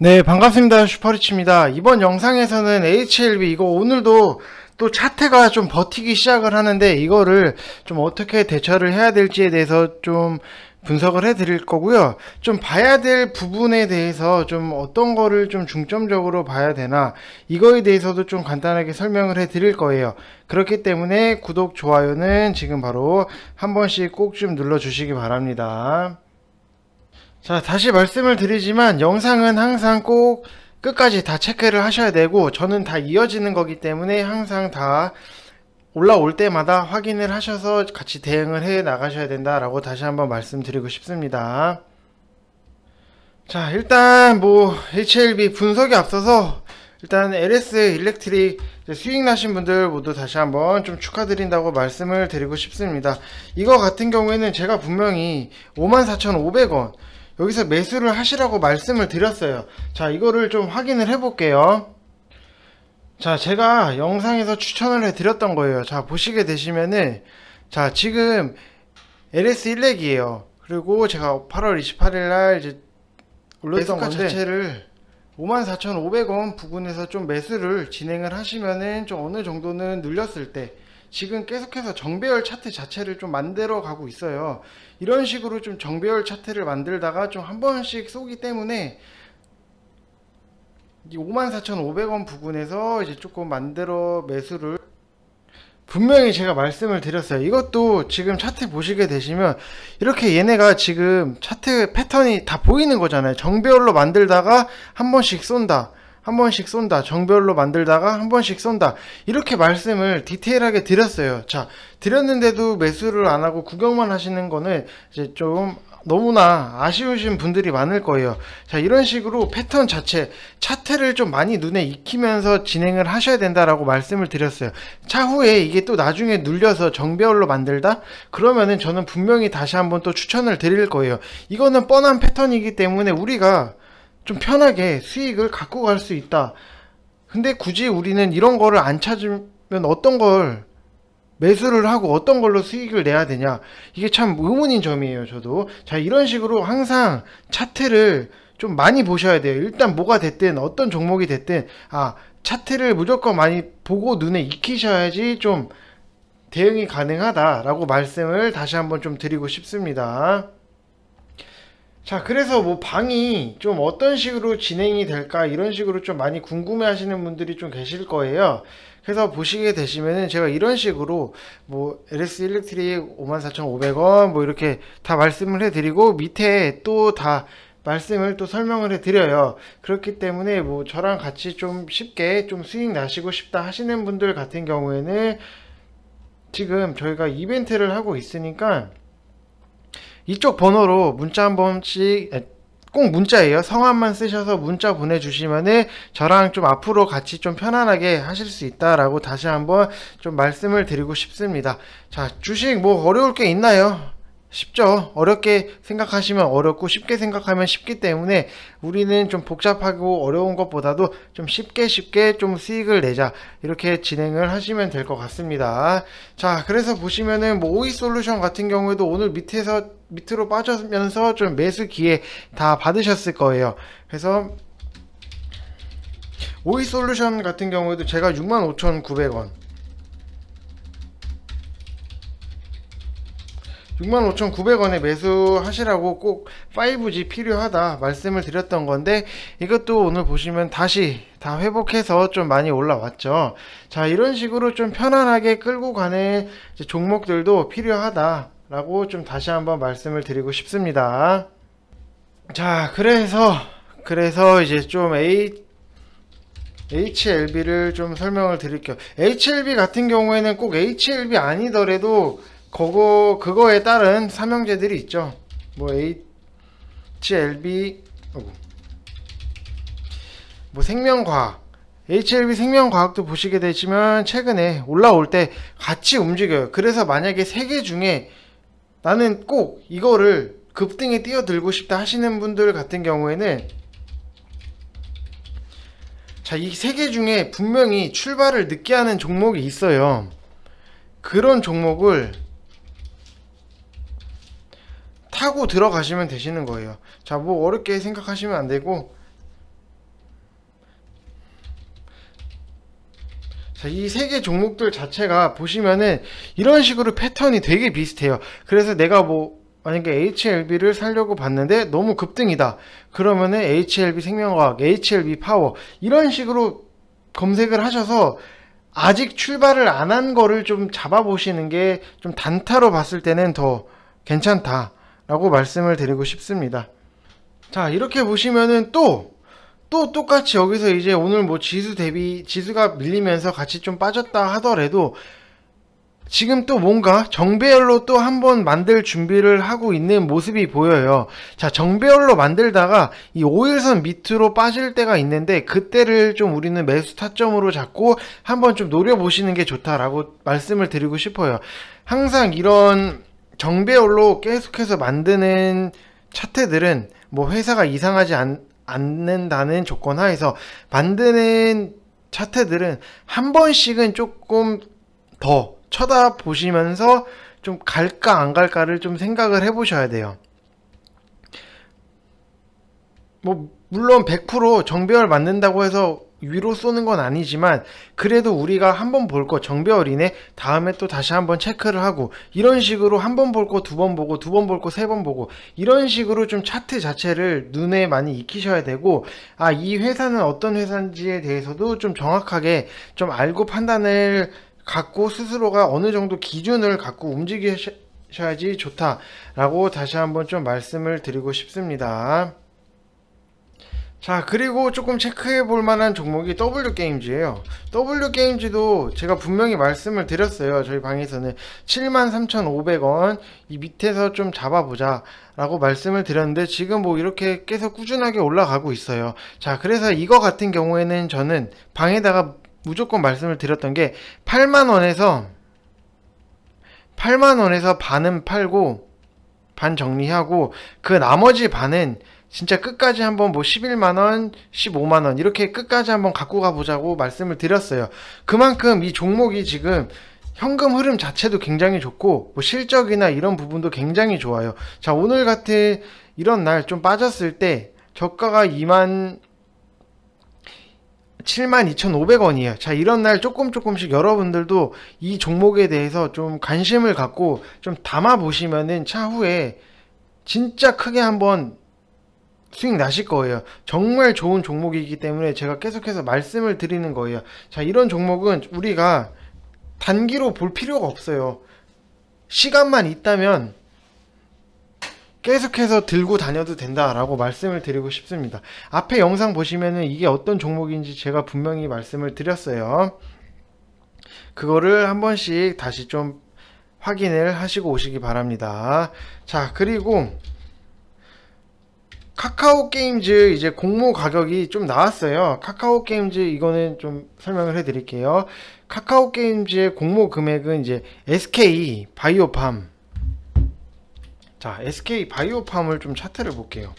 네 반갑습니다 슈퍼리치입니다 이번 영상에서는 HLB 이거 오늘도 또 차트가 좀 버티기 시작을 하는데 이거를 좀 어떻게 대처를 해야 될지에 대해서 좀 분석을 해 드릴 거고요 좀 봐야 될 부분에 대해서 좀 어떤 거를 좀 중점적으로 봐야 되나 이거에 대해서도 좀 간단하게 설명을 해 드릴 거예요 그렇기 때문에 구독 좋아요는 지금 바로 한 번씩 꼭 좀 눌러 주시기 바랍니다 자 다시 말씀을 드리지만 영상은 항상 꼭 끝까지 다 체크를 하셔야 되고 저는 다 이어지는 거기 때문에 항상 다 올라올 때마다 확인을 하셔서 같이 대응을 해 나가셔야 된다 라고 다시 한번 말씀드리고 싶습니다 자 일단 뭐 HLB 분석에 앞서서 일단 LS 일렉트릭 수익 나신 분들 모두 다시 한번 좀 축하드린다고 말씀을 드리고 싶습니다. 이거 같은 경우에는 제가 분명히 54,500원 여기서 매수를 하시라고 말씀을 드렸어요 자 이거를 좀 확인을 해 볼게요 자 제가 영상에서 추천을 해 드렸던 거예요 자 보시게 되시면은 자 지금 LS 1렉이에요 그리고 제가 8월 28일날 이제 올렸던 건데 자체를 54,500원 부근에서 좀 매수를 진행을 하시면은 좀 어느 정도는 눌렸을 때 지금 계속해서 정배열 차트 자체를 좀 만들어 가고 있어요. 이런 식으로 좀 정배열 차트를 만들다가 좀 한 번씩 쏘기 때문에 54,500원 부근에서 이제 조금 만들어 매수를 분명히 제가 말씀을 드렸어요 이것도 지금 차트 보시게 되시면 이렇게 얘네가 지금 차트 패턴이 다 보이는 거잖아요 정배열로 만들다가 한 번씩 쏜다 한 번씩 쏜다. 정별로 만들다가 한 번씩 쏜다. 이렇게 말씀을 디테일하게 드렸어요. 자, 드렸는데도 매수를 안 하고 구경만 하시는 거는 이제 좀 너무나 아쉬우신 분들이 많을 거예요. 자, 이런 식으로 패턴 자체, 차트를 좀 많이 눈에 익히면서 진행을 하셔야 된다라고 말씀을 드렸어요. 차후에 이게 또 나중에 눌려서 정배열로 만들다? 그러면은 저는 분명히 다시 한번 또 추천을 드릴 거예요. 이거는 뻔한 패턴이기 때문에 우리가 좀 편하게 수익을 갖고 갈 수 있다. 근데 굳이 우리는 이런 거를 안 찾으면 어떤 걸 매수를 하고 어떤 걸로 수익을 내야 되냐 이게 참 의문인 점이에요 저도 자 이런 식으로 항상 차트를 좀 많이 보셔야 돼요 일단 뭐가 됐든 어떤 종목이 됐든 아 차트를 무조건 많이 보고 눈에 익히셔야지 좀 대응이 가능하다라고 말씀을 다시 한번 좀 드리고 싶습니다. 자 그래서 뭐 방이 좀 어떤 식으로 진행이 될까 이런 식으로 좀 많이 궁금해 하시는 분들이 좀 계실 거예요 그래서 보시게 되시면은 제가 이런 식으로 뭐 LS 일렉트릭 54,500원 뭐 이렇게 다 말씀을 해드리고 밑에 또 다 말씀을 또 설명을 해드려요 그렇기 때문에 뭐 저랑 같이 좀 쉽게 좀 수익 나시고 싶다 하시는 분들 같은 경우에는 지금 저희가 이벤트를 하고 있으니까 이쪽 번호로 문자 한 번씩 꼭 문자예요. 성함만 쓰셔서 문자 보내주시면은 저랑 좀 앞으로 같이 좀 편안하게 하실 수 있다라고 다시 한번 좀 말씀을 드리고 싶습니다. 자, 주식 뭐 어려울 게 있나요? 쉽죠. 어렵게 생각하시면 어렵고 쉽게 생각하면 쉽기 때문에 우리는 좀 복잡하고 어려운 것보다도 좀 쉽게 쉽게 좀 수익을 내자 이렇게 진행을 하시면 될 것 같습니다. 자, 그래서 보시면은 뭐 오이 솔루션 같은 경우에도 오늘 밑에서 밑으로 빠져면서 좀 매수 기회 다 받으셨을 거예요. 그래서 오이 솔루션 같은 경우에도 제가 65,900원 65,900원에 매수하시라고 꼭 5G 필요하다 말씀을 드렸던 건데 이것도 오늘 보시면 다시 다 회복해서 좀 많이 올라왔죠 자 이런 식으로 좀 편안하게 끌고 가는 종목들도 필요하다 라고 좀 다시 한번 말씀을 드리고 싶습니다. 자, 그래서, 그래서 이제 좀 A, HLB를 좀 설명을 드릴게요. HLB 같은 경우에는 꼭 HLB 아니더라도 그거, 그거에 따른 삼형제들이 있죠. 뭐 HLB, 어구. 뭐 생명과학, HLB 생명과학도 보시게 되시면 최근에 올라올 때 같이 움직여요. 그래서 만약에 세 개 중에 나는 꼭 이거를 급등에 뛰어들고 싶다 하시는 분들 같은 경우에는 자, 이 세 개 중에 분명히 출발을 늦게 하는 종목이 있어요. 그런 종목을 타고 들어가시면 되시는 거예요. 자, 뭐 어렵게 생각하시면 안 되고 자, 이 세 개 종목들 자체가 보시면은 이런 식으로 패턴이 되게 비슷해요. 그래서 내가 뭐 만약에 HLB를 살려고 봤는데 너무 급등이다. 그러면은 HLB 생명과학, HLB 파워 이런 식으로 검색을 하셔서 아직 출발을 안 한 거를 좀 잡아보시는 게 좀 단타로 봤을 때는 더 괜찮다라고 말씀을 드리고 싶습니다. 자 이렇게 보시면은 또또 똑같이 여기서 이제 오늘 뭐 지수 대비 지수가 밀리면서 같이 좀 빠졌다 하더라도 지금 또 뭔가 정배열로 또 한번 만들 준비를 하고 있는 모습이 보여요. 자, 정배열로 만들다가 이 5일선 밑으로 빠질 때가 있는데 그때를 좀 우리는 매수 타점으로 잡고 한번 좀 노려보시는 게 좋다라고 말씀을 드리고 싶어요. 항상 이런 정배열로 계속해서 만드는 차트들은 뭐 회사가 이상하지 않, 않는다는 조건 하에서 만드는 차트들은 한 번씩은 조금 더 쳐다보시면서 좀 갈까 안 갈까를 좀 생각을 해보셔야 돼요. 뭐 물론 100% 정배열 맞는다고 해서 위로 쏘는 건 아니지만 그래도 우리가 한번 볼 거 정배어린에 다음에 또 다시 한번 체크를 하고 이런 식으로 한번 볼 거 두 번 보고 두 번 볼 거 세 번 보고 이런 식으로 좀 차트 자체를 눈에 많이 익히셔야 되고 아 이 회사는 어떤 회사인지에 대해서도 좀 정확하게 좀 알고 판단을 갖고 스스로가 어느 정도 기준을 갖고 움직이셔야지 좋다라고 다시 한번 좀 말씀을 드리고 싶습니다. 자 그리고 조금 체크해 볼 만한 종목이 W게임즈예요 W게임즈도 제가 분명히 말씀을 드렸어요 저희 방에서는 73,500원 이 밑에서 좀 잡아보자 라고 말씀을 드렸는데 지금 뭐 이렇게 계속 꾸준하게 올라가고 있어요 자 그래서 이거 같은 경우에는 저는 방에다가 무조건 말씀을 드렸던 게 8만원에서 8만원에서 반은 팔고 반 정리하고 그 나머지 반은 진짜 끝까지 한번 뭐 11만원, 15만원 이렇게 끝까지 한번 갖고 가보자고 말씀을 드렸어요. 그만큼 이 종목이 지금 현금 흐름 자체도 굉장히 좋고 뭐 실적이나 이런 부분도 굉장히 좋아요. 자 오늘 같은 이런 날 좀 빠졌을 때 저가가 2만 72,500원이에요. 자, 이런 날 조금 조금씩 여러분들도 이 종목에 대해서 좀 관심을 갖고 좀 담아 보시면은 차후에 진짜 크게 한번 수익 나실 거예요. 정말 좋은 종목이기 때문에 제가 계속해서 말씀을 드리는 거예요. 자, 이런 종목은 우리가 단기로 볼 필요가 없어요. 시간만 있다면 계속해서 들고 다녀도 된다라고 말씀을 드리고 싶습니다. 앞에 영상 보시면은 이게 어떤 종목인지 제가 분명히 말씀을 드렸어요. 그거를 한 번씩 다시 좀 확인을 하시고 오시기 바랍니다. 자, 그리고 카카오 게임즈 이제 공모 가격이 좀 나왔어요. 카카오 게임즈 이거는 좀 설명을 해드릴게요. 카카오 게임즈의 공모 금액은 이제 SK 바이오팜 자 SK 바이오팜을 좀 차트를 볼게요.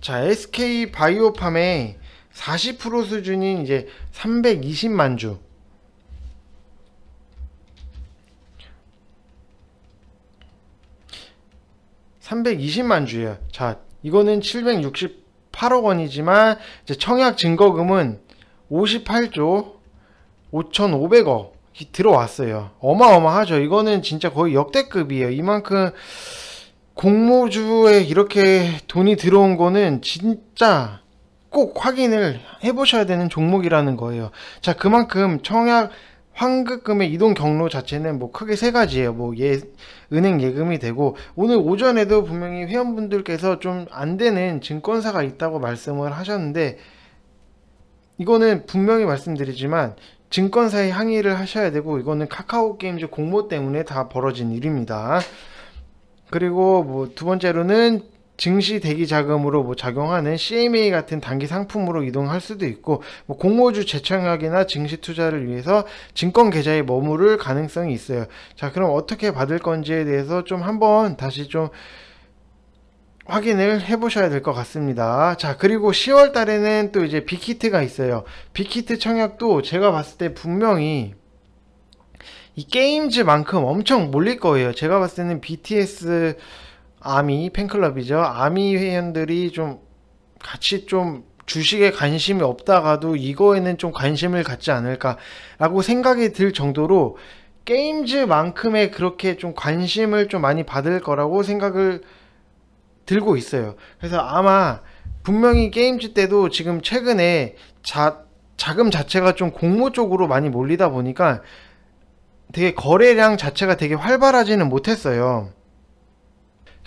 자 SK 바이오팜의 40% 수준인 이제 320만 주 320만 주예요. 자, 이거는 768억 원이지만 이제 청약 증거금은 58조 5,500억이 들어왔어요. 어마어마하죠. 이거는 진짜 거의 역대급이에요. 이만큼 공모주에 이렇게 돈이 들어온 거는 진짜 꼭 확인을 해보셔야 되는 종목이라는 거예요. 자, 그만큼 청약 환급금의 이동 경로 자체는 뭐 크게 세 가지예요. 뭐 예, 은행 예금이 되고 오늘 오전에도 분명히 회원분들께서 좀 안 되는 증권사가 있다고 말씀을 하셨는데 이거는 분명히 말씀드리지만 증권사에 항의를 하셔야 되고 이거는 카카오 게임즈 공모 때문에 다 벌어진 일입니다. 그리고 뭐 두 번째로는 증시 대기 자금으로 뭐 작용하는 CMA 같은 단기 상품으로 이동할 수도 있고 뭐 공모주 재청약이나 증시 투자를 위해서 증권 계좌에 머무를 가능성이 있어요. 자, 그럼 어떻게 받을 건지에 대해서 좀 한번 다시 좀 확인을 해보셔야 될 것 같습니다. 자, 그리고 10월 달에는 또 이제 빅히트가 있어요. 빅히트 청약도 제가 봤을 때 분명히 이 게임즈만큼 엄청 몰릴 거예요. 제가 봤을 때는 BTS 아미 팬클럽이죠. 아미 회원들이 좀 같이 좀 주식에 관심이 없다가도 이거에는 좀 관심을 갖지 않을까라고 생각이 들 정도로 게임즈만큼의 그렇게 좀 관심을 좀 많이 받을 거라고 생각을 들고 있어요. 그래서 아마 분명히 게임즈 때도 지금 최근에 자, 자금 자체가 좀 공모 쪽으로 많이 몰리다 보니까 되게 거래량 자체가 되게 활발하지는 못했어요.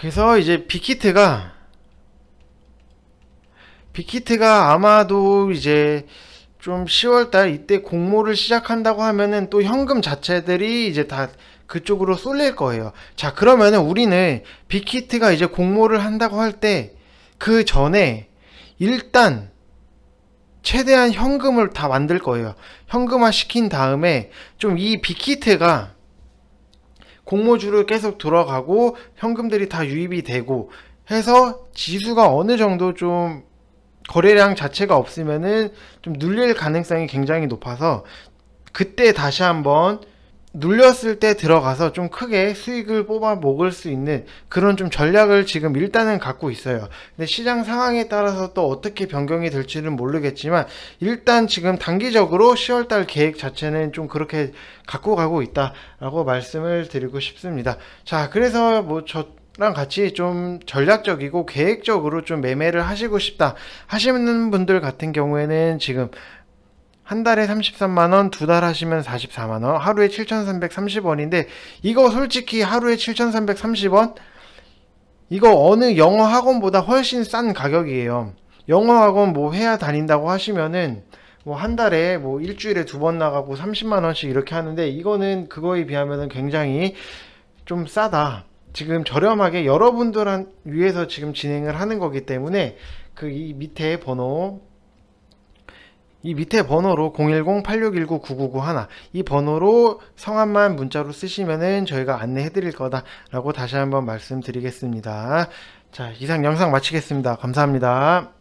그래서 이제 빅히트가 빅히트가 아마도 이제 좀 10월달 이때 공모를 시작한다고 하면은 또 현금 자체들이 이제 다 그쪽으로 쏠릴 거예요. 자 그러면은 우리는 빅히트가 이제 공모를 한다고 할 때 그 전에 일단 최대한 현금을 다 만들 거예요. 현금화 시킨 다음에 좀 이 빅히트가 공모주를 계속 돌아가고 현금들이 다 유입이 되고 해서 지수가 어느 정도 좀 거래량 자체가 없으면은 좀 눌릴 가능성이 굉장히 높아서 그때 다시 한번 눌렸을 때 들어가서 좀 크게 수익을 뽑아 먹을 수 있는 그런 좀 전략을 지금 일단은 갖고 있어요. 근데 시장 상황에 따라서 또 어떻게 변경이 될지는 모르겠지만 일단 지금 단기적으로 10월달 계획 자체는 좀 그렇게 갖고 가고 있다라고 말씀을 드리고 싶습니다. 자, 그래서 뭐저 랑 같이 좀 전략적이고 계획적으로 좀 매매를 하시고 싶다 하시는 분들 같은 경우에는 지금 한 달에 33만원, 두 달 하시면 44만원, 하루에 7,330원인데, 이거 솔직히 하루에 7,330원? 이거 어느 영어 학원보다 훨씬 싼 가격이에요. 영어 학원 뭐 해야 다닌다고 하시면은, 뭐 한 달에 뭐 일주일에 두 번 나가고 30만원씩 이렇게 하는데, 이거는 그거에 비하면은 굉장히 좀 싸다. 지금 저렴하게 여러분들 한 위해서 지금 진행을 하는 거기 때문에, 그 이 밑에 번호 이 밑에 번호로 010-8619-9991 이 번호로 성함만 문자로 쓰시면은 저희가 안내해 드릴 거다 라고 다시 한번 말씀드리겠습니다. 자 이상 영상 마치겠습니다. 감사합니다.